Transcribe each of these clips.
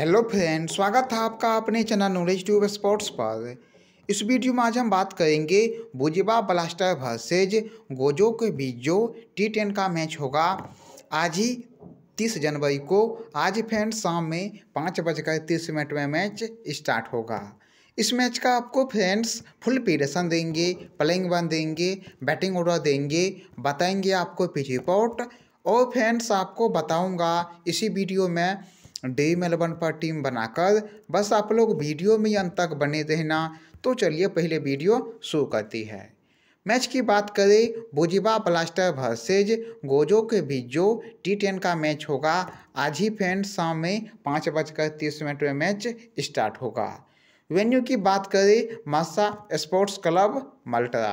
hello friend स्वागत है आपका अपने चैनल नॉलेज ट्यूब स्पोर्ट्स पर इस वीडियो में आज हम बात करेंगे बुजबा ब्लास्टर वर्सेज गोजो के बीच जो टी टेन का मैच होगा आज ही तीस जनवरी को आज फ्रेंड शाम में पाँच बजकर तीस मिनट में मैच स्टार्ट होगा इस मैच का आपको फ्रेंड्स फुल पीडेशन देंगे प्लेइंग वन देंगे बैटिंग ऑर्डर देंगे बताएंगे आपको पिच रिपोर्ट और फ्रेंड्स आपको बताऊंगा इसी वीडियो में डी मेलबर्न पर टीम बनाकर बस आप लोग वीडियो में अंत तक बने रहना तो चलिए पहले वीडियो शुरू करती है मैच की बात करें बोजिबा ब्लास्टर भर्सेज गोजो के बीच जो टी टेन का मैच होगा आज ही फैंड शाम में पाँच बजकर तीस मिनट में मैच स्टार्ट होगा वेन्यू की बात करें मासा स्पोर्ट्स क्लब मल्टरा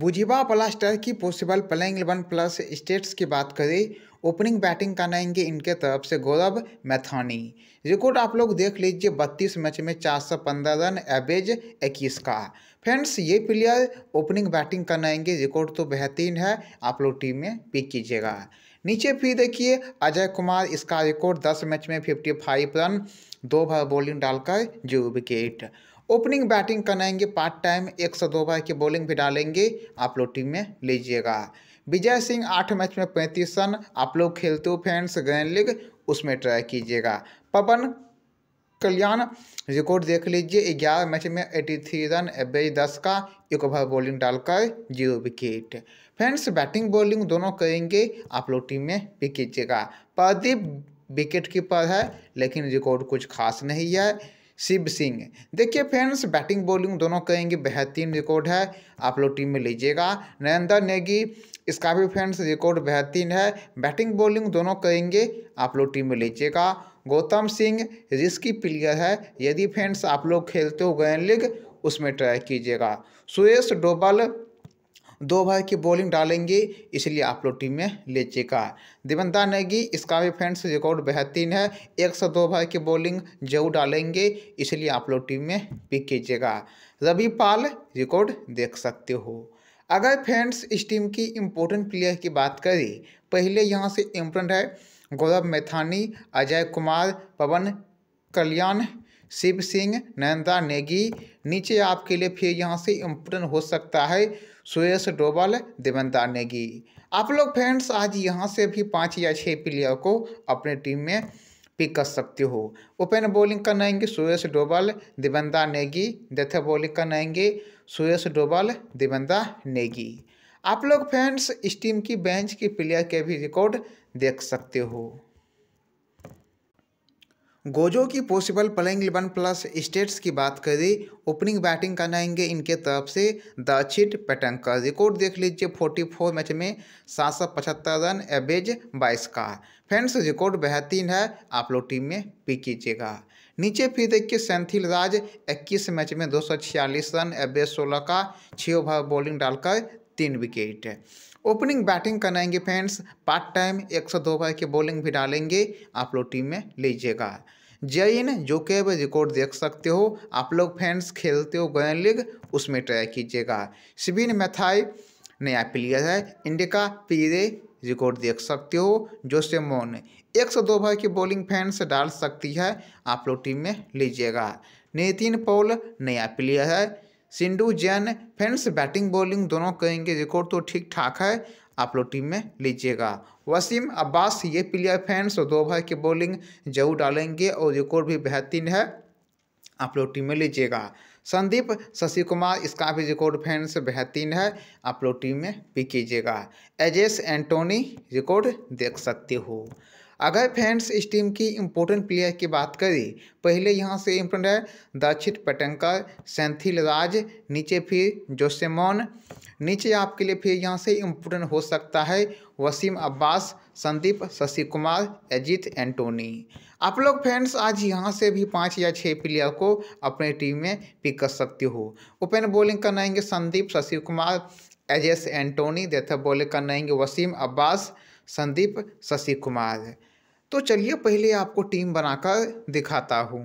बुजिबा ब्लास्टर की possible playing eleven plus stats की बात करें ओपनिंग बैटिंग करनाएंगे इनके तरफ से गौरव मैथानी रिकॉर्ड आप लोग देख लीजिए बत्तीस मैच में चार सौ पंद्रह रन एवरेज इक्कीस का फ्रेंड्स ये प्लेयर ओपनिंग बैटिंग करनाएंगे रिकॉर्ड तो बेहतरीन है आप लोग टीम में पिक कीजिएगा नीचे फिर देखिए अजय कुमार इसका रिकॉर्ड दस मैच में फिफ्टी फाइव रन दो ओवर बॉलिंग डालकर जो विकेट ओपनिंग बैटिंग करनाएंगे पार्ट टाइम एक सौ दो ओवर की बॉलिंग भी डालेंगे आप लोग टीम में लीजिएगा विजय सिंह आठ मैच में पैंतीस रन आप लोग खेलते हो फैंस ग्रैंड लीग उसमें ट्राई कीजिएगा पवन कल्याण रिकॉर्ड देख लीजिए ग्यारह मैच में एटी थ्री रन एवरेज दस का एक ओवर बॉलिंग डालकर zero wicket friends batting bowling दोनों करेंगे आप लोग टीम में भी कीजिएगा प्रदीप विकेट कीपर है लेकिन रिकॉर्ड कुछ खास नहीं है शिव सिंह देखिए फ्रेंड्स बैटिंग बॉलिंग दोनों कहेंगे बेहतरीन रिकॉर्ड है आप लोग टीम में लीजिएगा नरेंद्र नेगी इसका भी फ्रेंड्स रिकॉर्ड बेहतरीन है बैटिंग बॉलिंग दोनों कहेंगे आप लोग टीम में लीजिएगा गौतम सिंह रिस्की प्लेयर है यदि फ्रेंड्स आप लोग खेलते हो गए लीग उसमें ट्राई कीजिएगा सुरेश डोबल दो ओवर की बॉलिंग डालेंगे इसलिए आप लोग टीम में ले चेका देवंदा नेगी इसका भी फ्रेंड्स रिकॉर्ड बेहतरीन है एक सौ दो ओवर की बॉलिंग जरूर डालेंगे इसलिए आप लोग टीम में पिक कीजिएगा रवि पाल रिकॉर्ड देख सकते हो अगर फ्रेंड्स इस टीम की इम्पोर्टेंट प्लेयर की बात करें पहले यहाँ से इम्पोर्टेंट है गौरव मैथानी अजय कुमार पवन कल्याण शिव सिंह नयंदा नेगी नीचे आपके लिए फिर यहाँ से इम्पोर्टेंट हो सकता है सुरेश डोबल देवंता नेगी आप लोग फ्रेंड्स आज यहाँ से भी पाँच या छः प्लेयर को अपने टीम में पिक कर सकते हो ओपन बॉलिंग करनाएंगे सुरेश डोबल देवंता नेगी डेथ बॉलिंग करनाएंगे सुरेश डोबल देवंता नेगी आप लोग फ्रेंड्स इस टीम की बेंच की प्लेयर के भी रिकॉर्ड देख सकते हो गोजो की possible playing eleven plus stats की बात करें ओपनिंग बैटिंग आएंगे इनके तरफ से दक्षित पैटर्न का रिकॉर्ड देख लीजिए 44 मैच में सात सौ पचहत्तर रन एवरेज बाईस का फ्रेंड्स रिकॉर्ड बेहतरीन है आप लोग टीम में पिक कीजिएगा नीचे फिर देखिए सेंथिल राज इक्कीस मैच में दो रन एवरेज सोलह का छः ओवर बॉलिंग डालकर तीन विकेट ओपनिंग बैटिंग कराएंगे फ्रेंड्स पार्ट टाइम एक सौ दो के बॉलिंग भी डालेंगे आप लोग टीम में लीजिएगा जैन जो के अब रिकॉर्ड देख सकते हो आप लोग फैंस खेलते हो गोयन लीग उसमें ट्राई कीजिएगा सिबिन मैथाई नया प्लेयर है इंडिका पीरे रिकॉर्ड देख सकते हो जोसे मोन एक सौ दो भाई की बॉलिंग फैंस डाल सकती है आप लोग टीम में लीजिएगा नितिन पॉल नया प्लेयर है Sindhu Jain friends batting bowling दोनों कहेंगे रिकॉर्ड तो ठीक ठाक है आप लोग टीम में लीजिएगा वसीम अब्बास ये प्लेयर फैंस और दो भाई की बॉलिंग जरूर डालेंगे और रिकॉर्ड भी बेहतरीन है आप लोग टीम में लीजिएगा संदीप शशि कुमार इसका भी रिकॉर्ड फैंस बेहतरीन है आप लोग टीम में पिक कीजिएगा एजेस एंटोनी रिकॉर्ड देख सकते हो अगर फैंस इस टीम की इम्पोर्टेंट प्लेयर की बात करें पहले यहाँ से इम्पोर्टेंट है दक्षित पटंकर सेंथिल राज नीचे फिर जोसेमोन नीचे आपके लिए फिर यहाँ से इम्पोर्टेंट हो सकता है वसीम अब्बास संदीप शशि कुमार अजीत एंटोनी आप लोग फ्रेंड्स आज यहाँ से भी पाँच या छः प्लेयर को अपने टीम में पिक कर सकते हो ओपन बॉलिंग आएंगे संदीप शशि कुमार एजेस एंटोनी देता बॉलिंग आएंगे वसीम अब्बास संदीप शशि कुमार तो चलिए पहले आपको टीम बनाकर दिखाता हूँ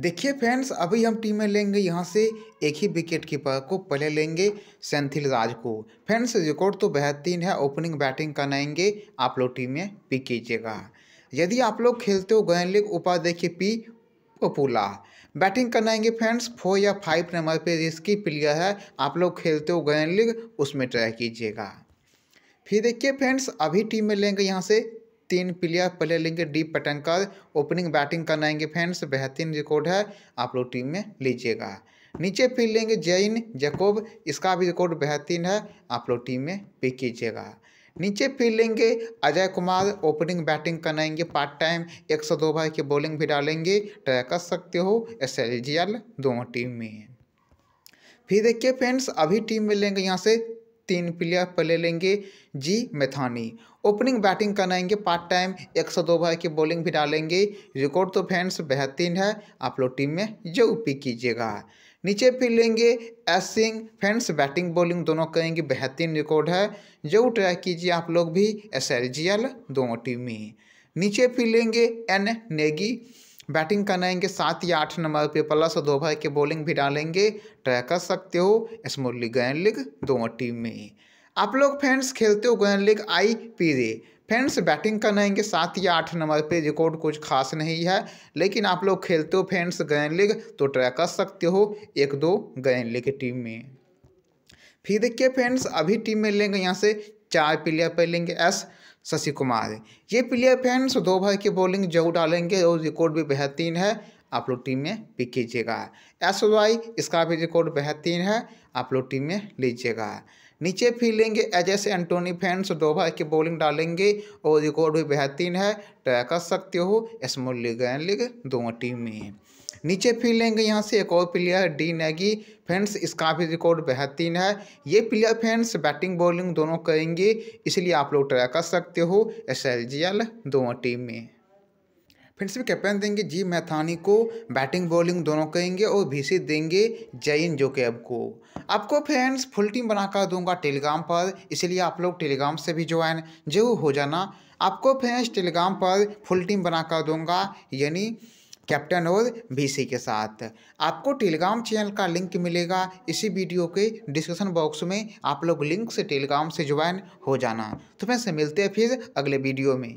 देखिए फ्रेंड्स अभी हम टीमें लेंगे यहाँ से एक ही विकेट कीपर को पहले लेंगे सेंथिल राज को फ्रेंड्स रिकॉर्ड तो बेहतरीन है ओपनिंग बैटिंग करनाएंगे आप लोग टीमें पिक कीजिएगा यदि आप लोग खेलते हो गए लीग उपाध्यक्ष पी पपूला बैटिंग करनाएंगे फ्रेंड्स फोर या फाइव नंबर पे रिस्की प्लेयर है आप लोग खेलते हो गए लीग उसमें ट्राई कीजिएगा फिर देखिए फ्रेंड्स अभी टीम में लेंगे यहाँ से तीन प्लेयर पहले लेंगे डी पटंकर ओपनिंग बैटिंग करना आएंगे फ्रेंड्स बेहतरीन रिकॉर्ड है आप लोग टीम में लीजिएगा नीचे फिर लेंगे जैन जैकोब इसका भी रिकॉर्ड बेहतरीन है आप लोग टीम में पिक कीजिएगा नीचे फिर लेंगे अजय कुमार ओपनिंग बैटिंग करनाएंगे पार्ट टाइम एक सौ दो भाई की बॉलिंग भी डालेंगे ट्राई कर सकते हो एस एल दोनों टीम में फिर देखिए फ्रेंड्स अभी टीम में लेंगे यहाँ से तीन प्लेयर पहले लेंगे जी मेथानी ओपनिंग बैटिंग कराएंगे पार्ट टाइम एक सौ दो भाई की बॉलिंग भी डालेंगे रिकॉर्ड तो फैंस बेहतरीन है आप लोग टीम में जो पिक कीजिएगा नीचे फिर लेंगे S Singh fans batting bowling दोनों करेंगे बेहतरीन रिकॉर्ड है जो ट्राई कीजिए आप लोग भी एस दोनों टीम में नीचे फिर लेंगे एन नेगी बैटिंग करना आएंगे सात या आठ नंबर पे प्लस दो भर के बॉलिंग भी डालेंगे ट्राई कर सकते हो स्मॉल लीग लीग दोनों टीम में आप लोग फ्रेंड्स खेलते हो गैन लीग आई पी रे फ्रेंड्स बैटिंग करना आएंगे सात या आठ नंबर पे रिकॉर्ड कुछ खास नहीं है लेकिन आप लोग खेलते हो फ्रेंड्स गैन लीग तो ट्राई कर सकते हो एक दो गैन लीग टीम में फिर देखिए फ्रेंड्स अभी टीम में लेंगे यहाँ से चार प्लेयर पर लेंगे एस शशि कुमार ये प्लेयर फ्रेंड्स भर की बॉलिंग जरूर डालेंगे और रिकॉर्ड भी बेहतरीन है आप लोग टीम में पिक कीजिएगा एस वाई इसका भी रिकॉर्ड बेहतरीन है आप लोग टीम में लीजिएगा नीचे फिर लेंगे एजेस एंटोनी फैंस डोभा की बॉलिंग डालेंगे और रिकॉर्ड भी बेहतरीन है ट्राई कर सकते हो स्मॉल लीग एंड लीग दोनों टीम में नीचे फिर लेंगे यहाँ से एक और प्लेयर डी नेगी फ्रेंड्स इसका भी रिकॉर्ड बेहतरीन है ये प्लेयर फ्रेंड्स बैटिंग बॉलिंग दोनों करेंगे इसलिए आप लोग ट्राई कर सकते हो एस दोनों टीम में फ्रेंड्स भी कैप्टन देंगे जी मैथानी को बैटिंग बॉलिंग दोनों करेंगे और भीसी देंगे जैन जो कैब को आपको फ्रेंड्स फुल टीम बनाकर दूंगा टेलीग्राम पर इसलिए आप लोग टेलीग्राम से भी ज्वाइन जरूर हो जाना आपको फ्रेंड्स टेलीग्राम पर फुल टीम बनाकर दूंगा यानी कैप्टन और बीसी के साथ आपको टेलीग्राम चैनल का लिंक मिलेगा इसी वीडियो के डिस्क्रिप्शन बॉक्स में आप लोग लिंक से टेलीग्राम से ज्वाइन हो जाना तो फिर से मिलते हैं फिर अगले वीडियो में